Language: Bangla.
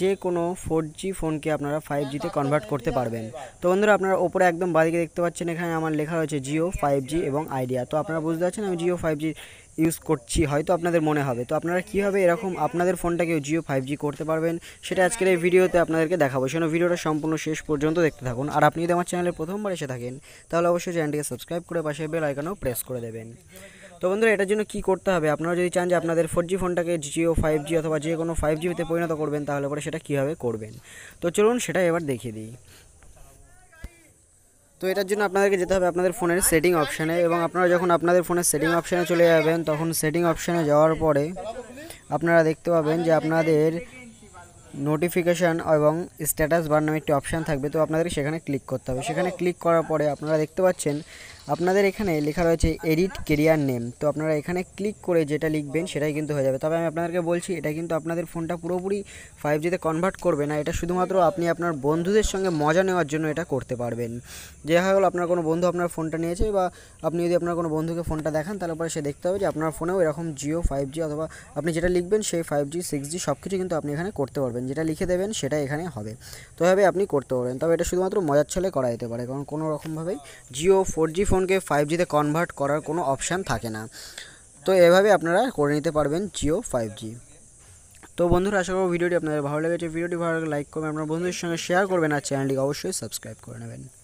যে কোনো ফোর জি ফোনকে আপনারা ফাইভ জিতে কনভার্ট করতে পারবেন তো বন্ধুরা আপনারা ওপরে একদম বাদিকে দেখতে পাচ্ছেন এখানে আমার লেখা রয়েছে জিও ফাইভ জি এবং আইডিয়া তো আপনারা বুঝতে পারছেন আমি জিও ফাইভ জি ইউজ করছি হয়তো আপনাদের মনে হবে তো আপনারা কীভাবে এরকম আপনাদের ফোনটাকেও জিও ফাইভ জি করতে পারবেন সেটা আজকের এই ভিডিওতে আপনাদেরকে দেখাবো সেজন্য ভিডিওটা সম্পূর্ণ শেষ পর্যন্ত দেখতে থাকুন আর আপনি যদি আমার চ্যানেলে প্রথমবার এসে থাকেন তাহলে অবশ্যই চ্যানেলটিকে সাবস্ক্রাইব করে পাশে বেল আইকনও প্রেস করে দেবেন তো বন্ধুরা এটার জন্য কি করতে হবে আপনারা যদি চান যে আপনাদের ফোর জি ফোনটাকে জিও ফাইভ জি অথবা যে কোনো ফাইভ জিতে পরিণত করবেন তাহলে পরে সেটা কীভাবে করবেন তো চলুন সেটা এবার দেখিয়ে দিই তো এটার জন্য আপনাদেরকে যেতে হবে আপনাদের ফোনের সেটিং অপশানে এবং আপনারা যখন আপনাদের ফোনের সেটিং অপশানে চলে যাবেন তখন সেটিং অপশানে যাওয়ার পরে আপনারা দেখতে পাবেন যে আপনাদের নোটিফিকেশান এবং স্ট্যাটাস বার নামে একটি অপশান থাকবে তো আপনাদের সেখানে ক্লিক করতে হবে সেখানে ক্লিক করার পরে আপনারা দেখতে পাচ্ছেন আপনাদের এখানে লেখা রয়েছে এডিট কেরিয়ার নেম তো আপনারা এখানে ক্লিক করে যেটা লিখবেন সেটাই কিন্তু হয়ে যাবে তবে আমি আপনাদেরকে বলছি এটা কিন্তু আপনাদের ফোনটা পুরোপুরি ফাইভ জিতে কনভার্ট করবে না এটা শুধুমাত্র আপনি আপনার বন্ধুদের সঙ্গে মজা নেওয়ার জন্য এটা করতে পারবেন যে হলো আপনার কোনো বন্ধু আপনার ফোনটা নিয়েছে বা আপনি যদি আপনার কোনো বন্ধুকে ফোনটা দেখান তাহলে পরে সে দেখতে হবে যে আপনার ফোনেও এরকম জিও ফাইভ জি অথবা আপনি যেটা লিখবেন সেই ফাইভ জি সিক্স জি সব কিছু কিন্তু আপনি এখানে করতে পারবেন যেটা লিখে দেবেন সেটা এখানে হবে তো এভাবে আপনি করতে পারবেন তবে এটা শুধুমাত্র মজার ছলে করা যেতে পারে কারণ কোনো রকমভাবেই জিও ফোর জি ফোনকে ফাইভ জিতে কনভার্ট করার কোনো অপশান থাকে না তো এভাবে আপনারা করে নিতে পারবেন জিও ফাইভ জি তো বন্ধুরা আশা করব ভিডিওটি আপনাদের ভালো লেগেছে ভিডিওটি ভালো লাগে লাইক করবেন আপনার বন্ধুদের সঙ্গে শেয়ার করবেন আর চ্যানেলটিকে অবশ্যই সাবস্ক্রাইব করে নেবেন